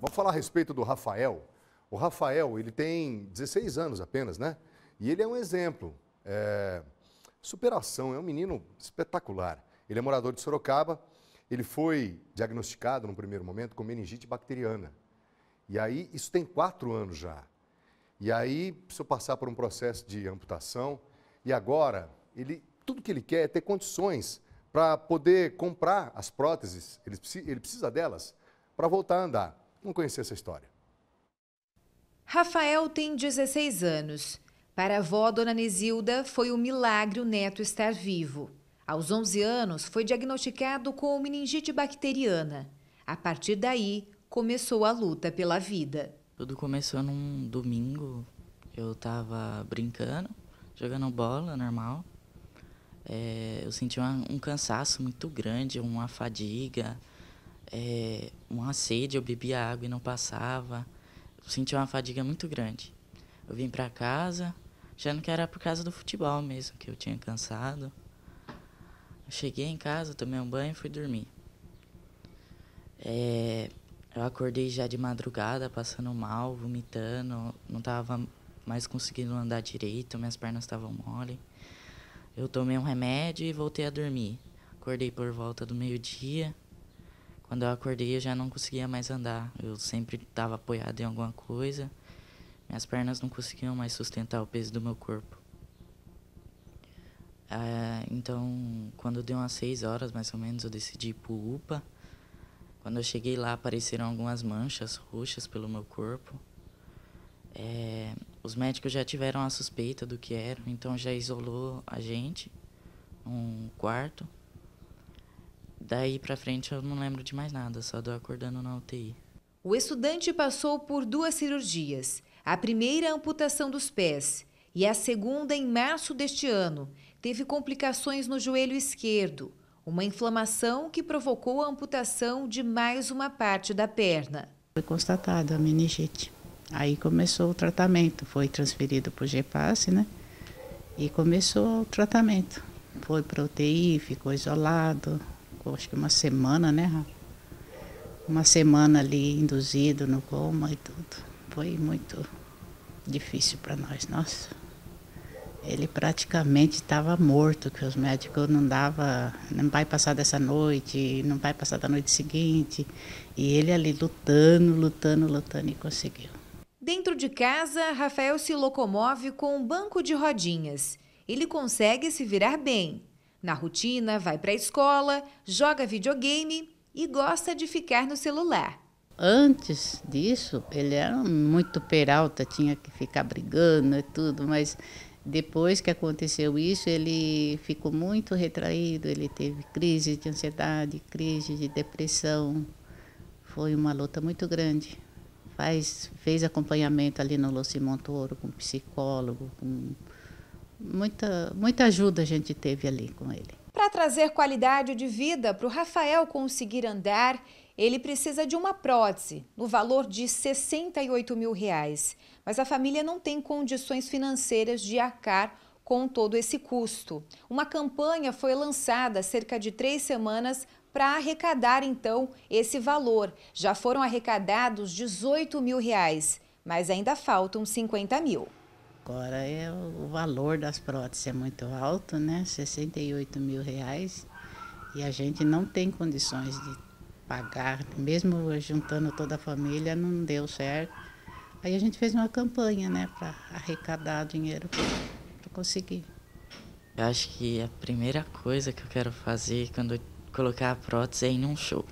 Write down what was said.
Vamos falar a respeito do Rafael. O Rafael, ele tem 16 anos apenas, né? E ele é um exemplo. É... Superação, é um menino espetacular. Ele é morador de Sorocaba, ele foi diagnosticado no primeiro momento com meningite bacteriana. E aí, isso tem quatro anos já. E aí, precisou passar por um processo de amputação. E agora, ele, tudo que ele quer é ter condições para poder comprar as próteses, ele, ele precisa delas, para voltar a andar. Vamos conhecer essa história. Rafael tem 16 anos. Para a avó, Dona Nesilda, foi um milagre o neto estar vivo. Aos 11 anos, foi diagnosticado com meningite bacteriana. A partir daí, começou a luta pela vida. Tudo começou num domingo. Eu estava brincando, jogando bola normal. É, eu senti uma, um cansaço muito grande, uma fadiga é, uma sede, eu bebia água e não passava. Eu sentia uma fadiga muito grande. Eu vim para casa, já não que era por causa do futebol mesmo, que eu tinha cansado. Eu cheguei em casa, tomei um banho e fui dormir. É, eu acordei já de madrugada, passando mal, vomitando, não estava mais conseguindo andar direito, minhas pernas estavam mole. Eu tomei um remédio e voltei a dormir. Acordei por volta do meio-dia. Quando eu acordei, eu já não conseguia mais andar. Eu sempre estava apoiado em alguma coisa. Minhas pernas não conseguiam mais sustentar o peso do meu corpo. Ah, então, quando deu umas seis horas, mais ou menos, eu decidi ir pro UPA. Quando eu cheguei lá, apareceram algumas manchas roxas pelo meu corpo. É, os médicos já tiveram a suspeita do que era, então já isolou a gente num quarto Daí para frente eu não lembro de mais nada, só do acordando na UTI. O estudante passou por duas cirurgias. A primeira, amputação dos pés, e a segunda, em março deste ano. Teve complicações no joelho esquerdo, uma inflamação que provocou a amputação de mais uma parte da perna. Foi constatada a meningite. Aí começou o tratamento, foi transferido para o GEPAS, né? E começou o tratamento. Foi para UTI, ficou isolado, acho que uma semana, né, Rafa? Uma semana ali induzido no coma e tudo. Foi muito difícil para nós, nossa. Ele praticamente estava morto, que os médicos não dava, não vai passar dessa noite, não vai passar da noite seguinte. E ele ali lutando, lutando, lutando e conseguiu. Dentro de casa, Rafael se locomove com um banco de rodinhas. Ele consegue se virar bem, na rotina, vai para a escola, joga videogame e gosta de ficar no celular. Antes disso, ele era muito peralta, tinha que ficar brigando e tudo, mas depois que aconteceu isso, ele ficou muito retraído, ele teve crise de ansiedade, crise de depressão. Foi uma luta muito grande. Faz, fez acompanhamento ali no Lucimontoro com psicólogo, com muita, muita ajuda a gente teve ali com ele. Para trazer qualidade de vida para o Rafael conseguir andar, ele precisa de uma prótese, no valor de 68 mil reais. Mas a família não tem condições financeiras de arcar com todo esse custo. Uma campanha foi lançada há cerca de três semanas para arrecadar, então, esse valor. Já foram arrecadados 18 mil reais, mas ainda faltam 50 mil agora é o valor das próteses é muito alto, né? 68 mil reais. E a gente não tem condições de pagar, mesmo juntando toda a família, não deu certo. Aí a gente fez uma campanha, né, para arrecadar dinheiro para conseguir. Eu acho que a primeira coisa que eu quero fazer quando colocar a prótese é ir num show.